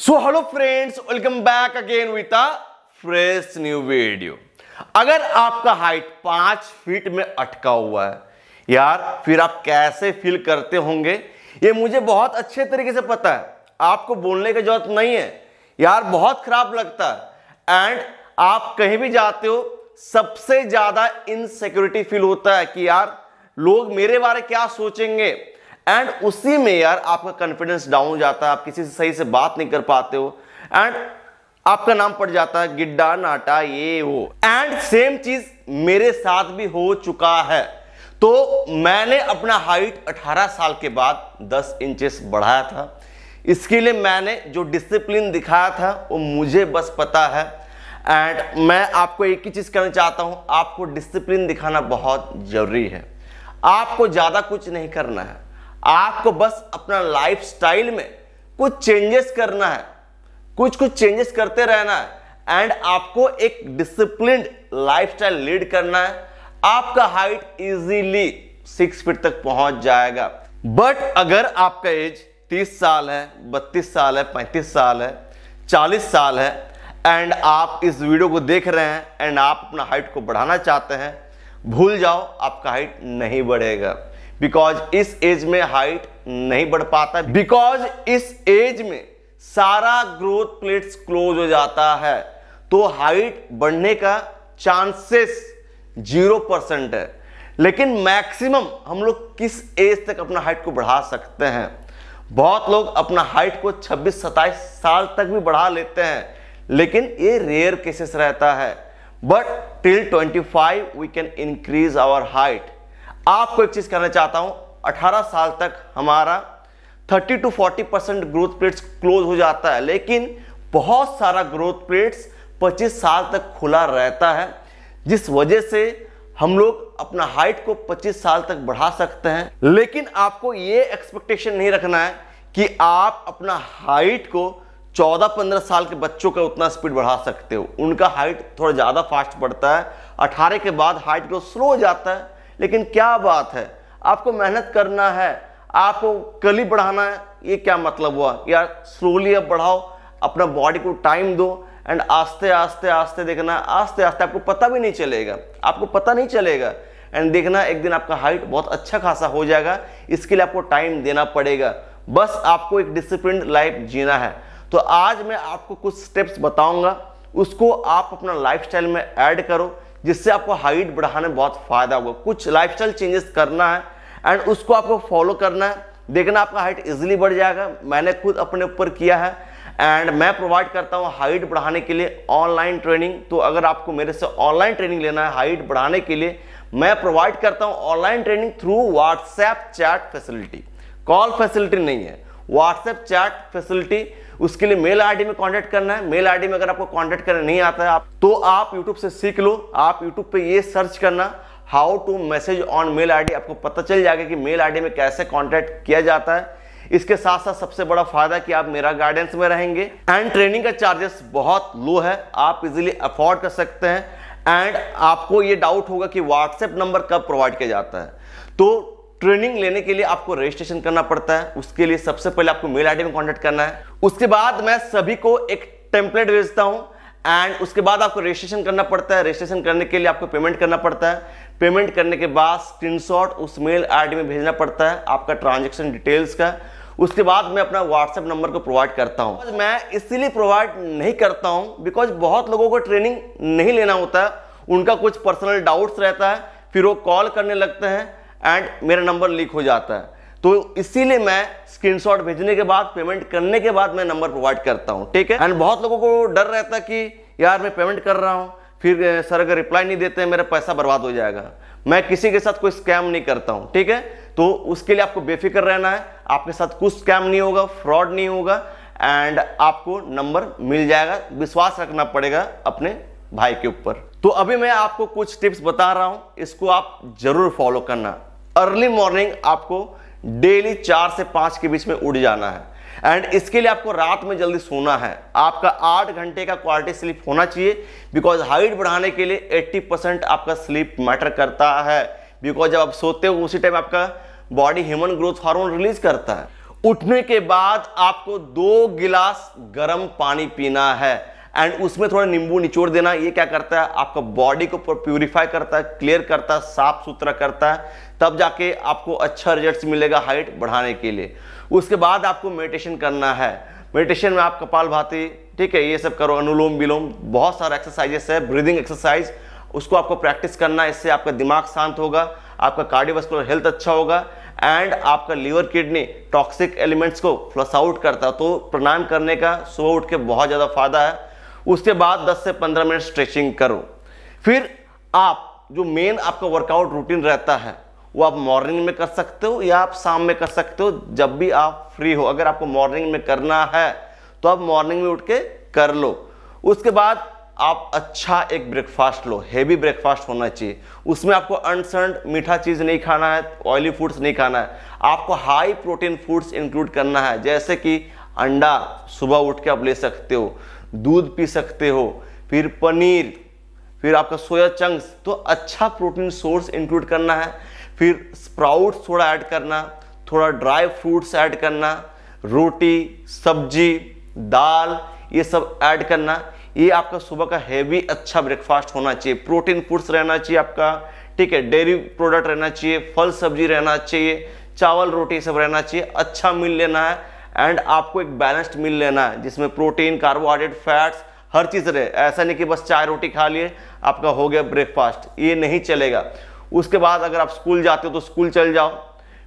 so hello friends welcome back again with a fresh new video अगर आपका height पांच feet में अटका हुआ है यार फिर आप कैसे फील करते होंगे ये मुझे बहुत अच्छे तरीके से पता है आपको बोलने की जरूरत नहीं है यार बहुत खराब लगता है एंड आप कहीं भी जाते हो सबसे ज्यादा इनसिक्योरिटी फील होता है कि यार लोग मेरे बारे क्या सोचेंगे एंड उसी में यार आपका कॉन्फिडेंस डाउन हो जाता है आप किसी से सही से बात नहीं कर पाते हो एंड आपका नाम पड़ जाता है गिड्डा नाटा ये वो एंड सेम चीज मेरे साथ भी हो चुका है तो मैंने अपना हाइट 18 साल के बाद 10 इंचेस बढ़ाया था इसके लिए मैंने जो डिसिप्लिन दिखाया था वो मुझे बस पता है एंड मैं आपको एक ही चीज़ करना चाहता हूँ आपको डिसिप्लिन दिखाना बहुत ज़रूरी है आपको ज़्यादा कुछ नहीं करना है आपको बस अपना लाइफस्टाइल में कुछ चेंजेस करना है कुछ कुछ चेंजेस करते रहना है एंड आपको एक डिसिप्लिन लाइफस्टाइल लीड करना है आपका हाइट इजीली सिक्स फीट तक पहुंच जाएगा बट अगर आपका एज तीस साल है बत्तीस साल है पैंतीस साल है चालीस साल है एंड आप इस वीडियो को देख रहे हैं एंड आप अपना हाइट को बढ़ाना चाहते हैं भूल जाओ आपका हाइट नहीं बढ़ेगा बिकॉज इस एज में हाइट नहीं बढ़ पाता बिकॉज इस एज में सारा ग्रोथ प्लेट्स क्लोज हो जाता है तो हाइट बढ़ने का चांसेस जीरो परसेंट है लेकिन मैक्सिमम हम लोग किस एज तक अपना हाइट को बढ़ा सकते हैं बहुत लोग अपना हाइट को 26 सताइस साल तक भी बढ़ा लेते हैं लेकिन ये रेयर केसेस रहता है but till 25 we can increase our height आपको एक चीज़ कहना चाहता हूं 18 साल तक हमारा 30 to 40 percent growth plates close हो जाता है लेकिन बहुत सारा ग्रोथ प्लेट्स 25 साल तक खुला रहता है जिस वजह से हम लोग अपना हाइट को 25 साल तक बढ़ा सकते हैं लेकिन आपको ये एक्सपेक्टेशन नहीं रखना है कि आप अपना हाइट को 14-15 साल के बच्चों का उतना स्पीड बढ़ा सकते हो उनका हाइट थोड़ा ज़्यादा फास्ट बढ़ता है 18 के बाद हाइट ग्रोथ स्लो हो जाता है लेकिन क्या बात है आपको मेहनत करना है आपको कली बढ़ाना है ये क्या मतलब हुआ यार स्लोली आप बढ़ाओ अपना बॉडी को टाइम दो एंड आस्ते आस्ते आस्ते देखना आस्ते आस्ते आपको पता भी नहीं चलेगा आपको पता नहीं चलेगा एंड देखना एक दिन आपका हाइट बहुत अच्छा खासा हो जाएगा इसके लिए आपको टाइम देना पड़ेगा बस आपको एक डिसिप्लिन लाइफ जीना है तो आज मैं आपको कुछ स्टेप्स बताऊंगा उसको आप अपना लाइफस्टाइल में ऐड करो जिससे आपको हाइट बढ़ाने में बहुत फायदा होगा कुछ लाइफस्टाइल चेंजेस करना है एंड उसको आपको फॉलो करना है देखना आपका हाइट इजिली बढ़ जाएगा मैंने खुद अपने ऊपर किया है एंड मैं प्रोवाइड करता हूँ हाइट बढ़ाने के लिए ऑनलाइन ट्रेनिंग तो अगर आपको मेरे से ऑनलाइन ट्रेनिंग लेना है हाइट बढ़ाने के लिए मैं प्रोवाइड करता हूँ online training through WhatsApp chat facility call facility नहीं है व्हाट्सएप चैट फैसिलिटी उसके लिए मेल आईडी में कांटेक्ट करना है मेल आईडी में अगर आपको कांटेक्ट करना नहीं आता है आप तो आप यूट्यूब से सीख लो आप यूट्यूब पे ये सर्च करना how to message on mail ID आपको पता चल जाएगा कि मेल आईडी में कैसे कांटेक्ट किया जाता है इसके साथ साथ सबसे बड़ा फायदा कि आप मेरा गाइडेंस में रहेंगे एंड ट्रेनिंग का चार्जेस बहुत लो है आप इजिली अफोर्ड कर सकते हैं एंड आपको ये डाउट होगा कि व्हाट्सएप नंबर कब प्रोवाइड किया जाता है तो ट्रेनिंग लेने के लिए आपको रजिस्ट्रेशन करना पड़ता है उसके लिए सबसे पहले आपको मेल आईडी में कॉन्टैक्ट करना है उसके बाद मैं सभी को एक टेम्पलेट भेजता हूँ एंड उसके बाद आपको रजिस्ट्रेशन करना पड़ता है रजिस्ट्रेशन करने के लिए आपको पेमेंट करना पड़ता है पेमेंट करने के बाद स्क्रीनशॉट उस मेल आईडी में भेजना पड़ता है आपका ट्रांजेक्शन डिटेल्स का उसके बाद मैं अपना व्हाट्सएप नंबर को प्रोवाइड करता हूँ मैं इसीलिए प्रोवाइड नहीं करता हूँ बिकॉज बहुत लोगों को ट्रेनिंग नहीं लेना होता है उनका कुछ पर्सनल डाउट्स रहता है फिर वो कॉल करने लगते हैं एंड मेरा नंबर लीक हो जाता है तो इसीलिए मैं स्क्रीनशॉट भेजने के बाद पेमेंट करने के बाद मैं नंबर प्रोवाइड करता हूँ ठीक है एंड बहुत लोगों को डर रहता है कि यार मैं पेमेंट कर रहा हूँ फिर सर अगर रिप्लाई नहीं देते मेरा पैसा बर्बाद हो जाएगा मैं किसी के साथ कोई स्कैम नहीं करता हूँ ठीक है तो उसके लिए आपको बेफिक्र रहना है आपके साथ कुछ स्कैम नहीं होगा फ्रॉड नहीं होगा एंड आपको नंबर मिल जाएगा विश्वास रखना पड़ेगा अपने भाई के ऊपर तो अभी मैं आपको कुछ टिप्स बता रहा हूं इसको आप जरूर फॉलो करना अर्ली मॉर्निंग आपको डेली चार से पांच के बीच में उड़ जाना है एंड इसके लिए आपको रात में जल्दी सोना है आपका आठ घंटे का क्वालिटी स्लीप होना चाहिए बिकॉज हाइट बढ़ाने के लिए एट्टी परसेंट आपका स्लीप मैटर करता है बिकॉज जब आप सोते हो उसी टाइम आपका body human growth hormone release करता है उठने के बाद आपको दो गिलास गर्म पानी पीना है एंड उसमें थोड़ा नींबू निचोड़ देना ये क्या करता है आपका बॉडी को प्योरीफाई करता है क्लियर करता है साफ सुथरा करता है तब जाके आपको अच्छा रिजल्ट मिलेगा हाइट बढ़ाने के लिए उसके बाद आपको मेडिटेशन करना है मेडिटेशन में आप कपाल भाती ठीक है ये सब करो अनुलोम विलोम बहुत सारा एक्सरसाइजेस है ब्रीदिंग एक्सरसाइज उसको आपको प्रैक्टिस करना है इससे आपका दिमाग शांत होगा आपका कार्डियोवास्कुलर हेल्थ अच्छा होगा एंड आपका लीवर किडनी टॉक्सिक एलिमेंट्स को फ्लस आउट करता है तो प्रणाम करने का सुबह उठ के बहुत ज़्यादा फायदा है उसके बाद 10 से 15 मिनट स्ट्रेचिंग करो फिर आप जो मेन आपका वर्कआउट रूटीन रहता है वो आप मॉर्निंग में कर सकते हो या आप शाम में कर सकते हो जब भी आप फ्री हो अगर आपको मॉर्निंग में करना है तो आप मॉर्निंग में उठ के कर लो उसके बाद आप अच्छा एक ब्रेकफास्ट लो हैवी ब्रेकफास्ट होना चाहिए उसमें आपको अनसंड मीठा चीज़ नहीं खाना है ऑयली फूड्स नहीं खाना है आपको हाई प्रोटीन फूड्स इंक्लूड करना है जैसे कि अंडा सुबह उठ के आप ले सकते हो दूध पी सकते हो फिर पनीर फिर आपका सोया चंक्स तो अच्छा प्रोटीन सोर्स इंक्लूड करना है फिर स्प्राउट्स थोड़ा ऐड करना थोड़ा ड्राई फ्रूट्स ऐड करना रोटी सब्जी दाल ये सब ऐड करना ये आपका सुबह का हैवी अच्छा ब्रेकफास्ट होना चाहिए प्रोटीन फूड्स रहना चाहिए आपका ठीक है डेयरी प्रोडक्ट रहना चाहिए फल सब्जी रहना चाहिए चावल रोटी सब रहना चाहिए अच्छा मिल लेना है एंड आपको एक बैलेंस्ड मील लेना है जिसमें प्रोटीन कार्बोहाइड्रेट फैट्स हर चीज़ रहे ऐसा नहीं कि बस चाय रोटी खा लिए आपका हो गया ब्रेकफास्ट ये नहीं चलेगा उसके बाद अगर आप स्कूल जाते हो तो स्कूल चल जाओ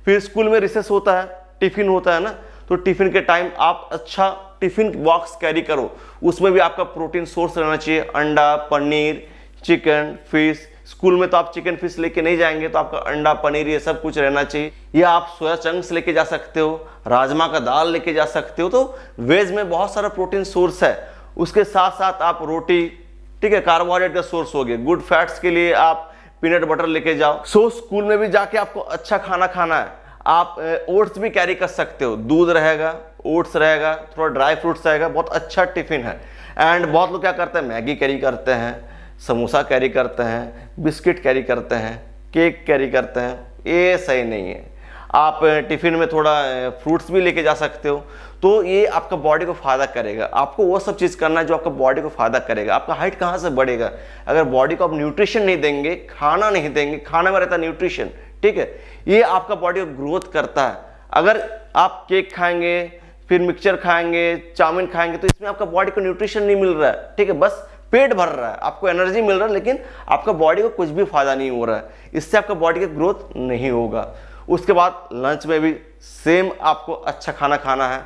फिर स्कूल में रिसेस होता है टिफ़िन होता है ना तो टिफ़िन के टाइम आप अच्छा टिफ़िन बॉक्स कैरी करो उसमें भी आपका प्रोटीन सोर्स रहना चाहिए अंडा पनीर चिकन फिश स्कूल में तो आप चिकन फिश लेके नहीं जाएंगे तो आपका अंडा पनीर ये सब कुछ रहना चाहिए या आप सोया चंक्स लेके जा सकते हो राजमा का दाल लेके जा सकते हो तो वेज में बहुत सारा प्रोटीन सोर्स है उसके साथ साथ आप रोटी ठीक है कार्बोहाइड्रेट का सोर्स हो गया गुड फैट्स के लिए आप पीनट बटर लेके जाओ सो so, स्कूल में भी जाके आपको अच्छा खाना खाना है आप ओट्स भी कैरी कर सकते हो दूध रहेगा ओट्स रहेगा थोड़ा ड्राई फ्रूट्स रहेगा बहुत अच्छा टिफिन है एंड बहुत लोग क्या करते हैं मैगी कैरी करते हैं समोसा कैरी करते हैं बिस्किट कैरी करते हैं केक कैरी करते हैं ये सही नहीं है आप टिफ़िन में थोड़ा फ्रूट्स भी लेके जा सकते हो तो ये आपका बॉडी को फ़ायदा करेगा आपको वो सब चीज़ करना है जो आपका बॉडी को फ़ायदा करेगा आपका हाइट कहाँ से बढ़ेगा अगर बॉडी को आप न्यूट्रिशन नहीं देंगे खाना नहीं देंगे खाना में रहता न्यूट्रिशन ठीक है ये आपका बॉडी को ग्रोथ करता है अगर आप केक खाएंगे फिर मिक्सचर खाएंगे चाउमिन खाएंगे तो इसमें आपका बॉडी को न्यूट्रिशन नहीं मिल रहा है ठीक है बस पेट भर रहा है आपको एनर्जी मिल रहा है लेकिन आपका बॉडी को कुछ भी फायदा नहीं हो रहा है इससे आपका बॉडी का ग्रोथ नहीं होगा उसके बाद लंच में भी सेम आपको अच्छा खाना खाना है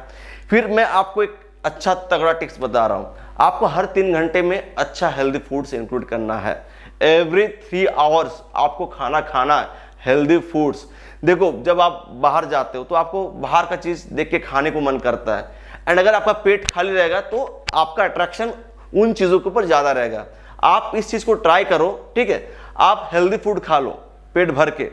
फिर मैं आपको एक अच्छा तगड़ा टिप्स बता रहा हूँ आपको हर तीन घंटे में अच्छा हेल्दी फूड्स इंक्लूड करना है एवरी थ्री आवर्स आपको खाना खाना है हेल्दी फूड्स देखो जब आप बाहर जाते हो तो आपको बाहर का चीज़ देख के खाने को मन करता है एंड अगर आपका पेट खाली रहेगा तो आपका अट्रैक्शन उन चीज़ों के ऊपर ज़्यादा रहेगा आप इस चीज़ को ट्राई करो ठीक है आप हेल्दी फूड खा लो पेट भर के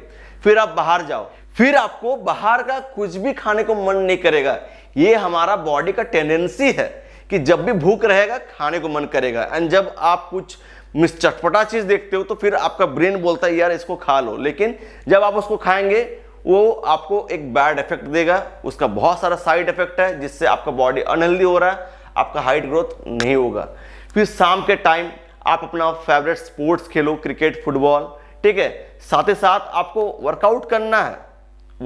फिर आप बाहर जाओ फिर आपको बाहर का कुछ भी खाने को मन नहीं करेगा ये हमारा बॉडी का टेंडेंसी है कि जब भी भूख रहेगा खाने को मन करेगा एंड जब आप कुछ मिस चटपटा चीज़ देखते हो तो फिर आपका ब्रेन बोलता है यार इसको खा लो लेकिन जब आप उसको खाएंगे वो आपको एक बैड इफेक्ट देगा उसका बहुत सारा साइड इफेक्ट है जिससे आपका बॉडी अनहेल्दी हो रहा है आपका हाइट ग्रोथ नहीं होगा फिर शाम के टाइम आप अपना फेवरेट स्पोर्ट्स खेलो क्रिकेट फुटबॉल ठीक है साथ ही साथ आपको वर्कआउट करना है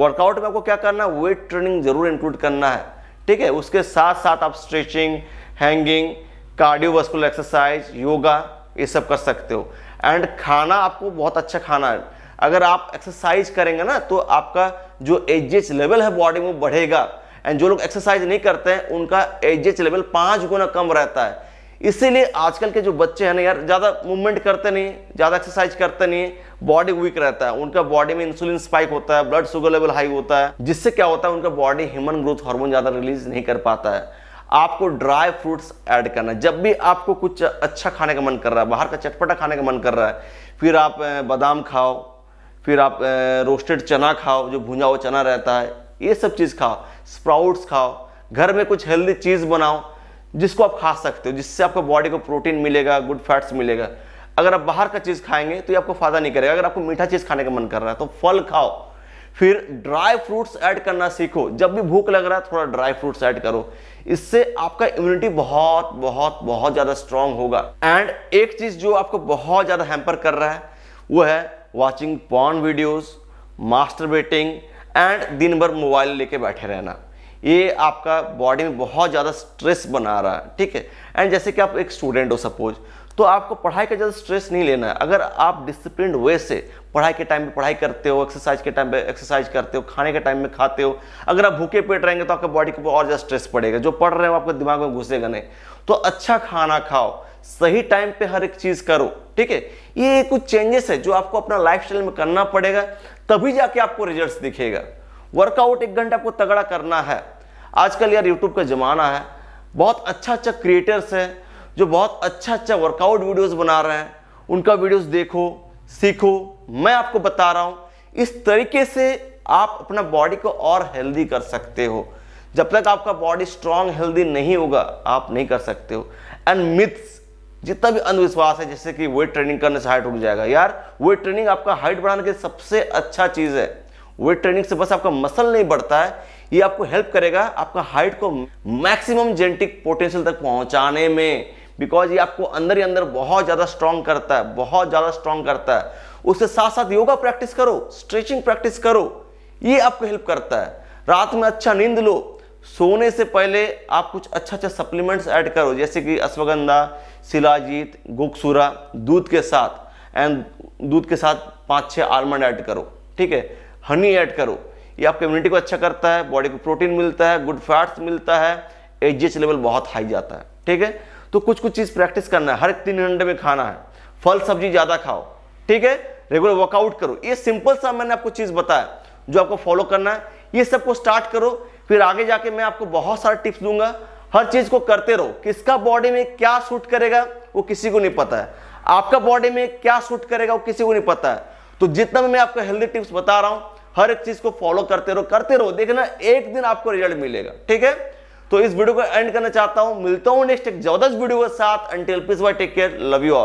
वर्कआउट में आपको क्या करना है वेट ट्रेनिंग जरूर इंक्लूड करना है ठीक है उसके साथ साथ आप stretching hanging cardiovascular exercise yoga ये सब कर सकते हो एंड खाना आपको बहुत अच्छा खाना है अगर आप एक्सरसाइज करेंगे ना तो आपका जो एच लेवल है बॉडी में बढ़ेगा एंड जो लोग एक्सरसाइज नहीं करते हैं उनका एच लेवल पाँच गुना कम रहता है इसीलिए आजकल के जो बच्चे हैं ना यार ज़्यादा मूवमेंट करते नहीं ज़्यादा एक्सरसाइज करते नहीं बॉडी वीक रहता है उनका बॉडी में इंसुलिन स्पाइक होता है ब्लड शुगर लेवल हाई होता है जिससे क्या होता है उनका बॉडी ह्यूमन ग्रोथ हार्मोन ज़्यादा रिलीज नहीं कर पाता है आपको ड्राई फ्रूट्स ऐड करना है जब भी आपको कुछ अच्छा खाने का मन कर रहा है बाहर का चटपटा खाने का मन कर रहा है फिर आप बादाम खाओ फिर आप रोस्टेड चना खाओ जो भुंजा हुआ चना रहता है ये सब चीज़ खाओ स्प्राउट्स खाओ घर में कुछ हेल्दी चीज़ बनाओ जिसको आप खा सकते हो जिससे आपको बॉडी को प्रोटीन मिलेगा गुड फैट्स मिलेगा अगर आप बाहर का चीज़ खाएंगे तो ये आपको फायदा नहीं करेगा अगर आपको मीठा चीज़ खाने का मन कर रहा है तो फल खाओ फिर ड्राई फ्रूट्स ऐड करना सीखो जब भी भूख लग रहा है थोड़ा ड्राई फ्रूट्स ऐड करो इससे आपका इम्यूनिटी बहुत बहुत बहुत ज़्यादा स्ट्रांग होगा एंड एक चीज़ जो आपको बहुत ज़्यादा हैम्पर कर रहा है वो है watching porn videos master and दिन भर मोबाइल लेके बैठे रहना ये आपका बॉडी में बहुत ज़्यादा स्ट्रेस बना रहा है ठीक है एंड जैसे कि आप एक स्टूडेंट हो सपोज तो आपको पढ़ाई का ज़्यादा स्ट्रेस नहीं लेना है अगर आप डिसिप्लिन वे से पढ़ाई के टाइम पे पढ़ाई करते हो एक्सरसाइज के टाइम पे एक्सरसाइज करते हो खाने के टाइम में खाते हो अगर आप भूखे पेट रहेंगे तो आपके बॉडी के ऊपर और ज़्यादा स्ट्रेस पड़ेगा जो पढ़ रहे हो आपके दिमाग में घुसेगा नहीं तो अच्छा खाना खाओ सही टाइम पर हर एक चीज़ करो ठीक है ये कुछ चेंजेस है जो आपको अपना लाइफ में करना पड़ेगा तभी जाके आपको रिजल्ट दिखेगा वर्कआउट एक घंटा आपको तगड़ा करना है आजकल यार यूट्यूब का ज़माना है बहुत अच्छा अच्छा क्रिएटर्स है जो बहुत अच्छा अच्छा वर्कआउट वीडियोस बना रहे हैं उनका वीडियोस देखो सीखो मैं आपको बता रहा हूँ इस तरीके से आप अपना बॉडी को और हेल्दी कर सकते हो जब तक आपका बॉडी स्ट्रांग हेल्दी नहीं होगा आप नहीं कर सकते हो एंड मिथ्स जितना भी अंधविश्वास है जैसे कि वेट ट्रेनिंग करने से हाइट रुक जाएगा यार वेट ट्रेनिंग आपका हाइट बढ़ाने के सबसे अच्छा चीज़ है वेट ट्रेनिंग से बस आपका मसल नहीं बढ़ता है ये आपको हेल्प करेगा आपका हाइट को मैक्सिमम जेनेटिक पोटेंशियल तक पहुंचाने में बिकॉज ये आपको अंदर ही अंदर बहुत ज़्यादा स्ट्रांग करता है बहुत ज़्यादा स्ट्रांग करता है उसके साथ साथ योगा प्रैक्टिस करो स्ट्रेचिंग प्रैक्टिस करो ये आपको हेल्प करता है रात में अच्छा नींद लो सोने से पहले आप कुछ अच्छा अच्छा सप्लीमेंट्स ऐड करो जैसे कि अश्वगंधा शिलाजीत गोकसूरा दूध के साथ एंड दूध के साथ पाँच छः आलमंड ऐड करो ठीक है हनी ऐड करो ये आपके इम्यूनिटी को अच्छा करता है बॉडी को प्रोटीन मिलता है गुड फैट्स मिलता है एजेस लेवल बहुत हाई जाता है ठीक है तो कुछ कुछ चीज़ प्रैक्टिस करना है हर एक तीन घंटे में खाना है फल सब्जी ज़्यादा खाओ ठीक है रेगुलर वर्कआउट करो ये सिंपल सा मैंने आपको चीज़ बताया जो आपको फॉलो करना है ये सबको स्टार्ट करो फिर आगे जाके मैं आपको बहुत सारे टिप्स दूंगा हर चीज़ को करते रहो किसका बॉडी में क्या सूट करेगा वो किसी को नहीं पता है आपका बॉडी में क्या सूट करेगा वो किसी को नहीं पता है तो जितना मैं आपको हेल्दी टिप्स बता रहा हूँ हर एक चीज को फॉलो करते रहो करते रहो देखना एक दिन आपको रिजल्ट मिलेगा ठीक है तो इस वीडियो को एंड करना चाहता हूं मिलता हूं नेक्स्ट एक जबरदस्त वीडियो के साथ until please bye take care love you all